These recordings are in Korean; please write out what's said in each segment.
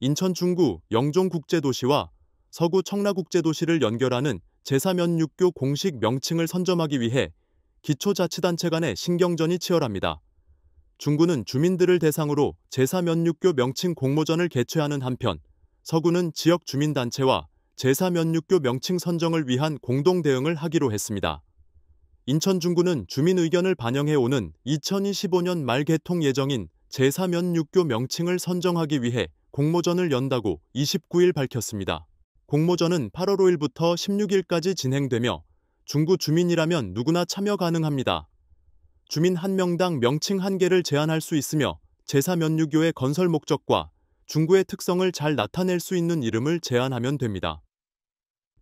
인천 중구 영종국제도시와 서구 청라국제도시를 연결하는 제3면육교 공식 명칭을 선점하기 위해 기초자치단체 간의 신경전이 치열합니다. 중구는 주민들을 대상으로 제3면육교 명칭 공모전을 개최하는 한편 서구는 지역 주민단체와 제3면육교 명칭 선정을 위한 공동 대응을 하기로 했습니다. 인천 중구는 주민 의견을 반영해오는 2025년 말 개통 예정인 제3면육교 명칭을 선정하기 위해 공모전을 연다고 29일 밝혔습니다. 공모전은 8월 5일부터 16일까지 진행되며 중구 주민이라면 누구나 참여 가능합니다. 주민 한 명당 명칭 한 개를 제한할 수 있으며 제사면류교의 건설 목적과 중구의 특성을 잘 나타낼 수 있는 이름을 제안하면 됩니다.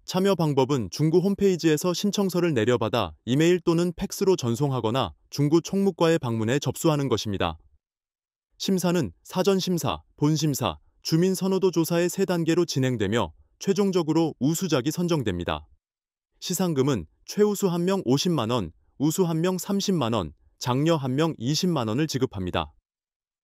참여 방법은 중구 홈페이지에서 신청서를 내려받아 이메일 또는 팩스로 전송하거나 중구 총무과에 방문해 접수하는 것입니다. 심사는 사전심사, 본심사, 주민선호도 조사의 세 단계로 진행되며 최종적으로 우수작이 선정됩니다. 시상금은 최우수 1명 50만원, 우수 1명 30만원, 장려 1명 20만원을 지급합니다.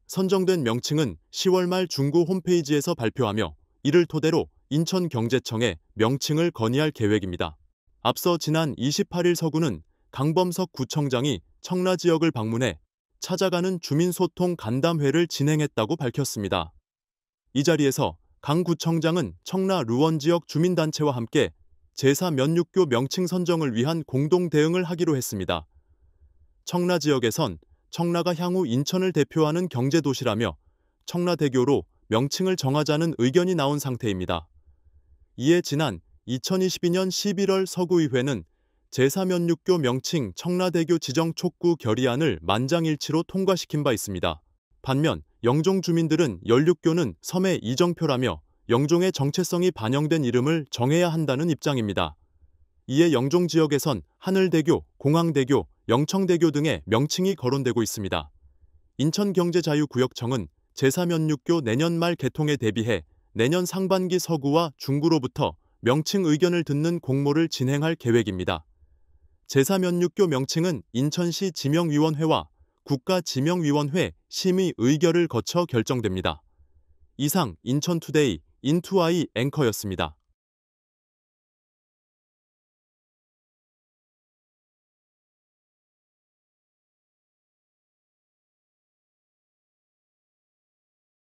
선정된 명칭은 10월 말 중구 홈페이지에서 발표하며 이를 토대로 인천경제청에 명칭을 건의할 계획입니다. 앞서 지난 28일 서구는 강범석 구청장이 청라 지역을 방문해 찾아가는 주민소통 간담회를 진행했다고 밝혔습니다. 이 자리에서 강 구청장은 청라 루원 지역 주민단체와 함께 제사 면육교 명칭 선정을 위한 공동 대응을 하기로 했습니다. 청라 지역에선 청라가 향후 인천을 대표하는 경제도시라며 청라대교로 명칭을 정하자는 의견이 나온 상태입니다. 이에 지난 2022년 11월 서구의회는 제3연육교 명칭 청라대교 지정 촉구 결의안을 만장일치로 통과시킨 바 있습니다. 반면 영종 주민들은 연륙교는 섬의 이정표라며 영종의 정체성이 반영된 이름을 정해야 한다는 입장입니다. 이에 영종 지역에선 하늘대교, 공항대교, 영청대교 등의 명칭이 거론되고 있습니다. 인천경제자유구역청은 제3연육교 내년 말 개통에 대비해 내년 상반기 서구와 중구로부터 명칭 의견을 듣는 공모를 진행할 계획입니다. 제3면육교 명칭은 인천시 지명위원회와 국가지명위원회 심의 의결을 거쳐 결정됩니다. 이상 인천투데이 인투아이 앵커였습니다.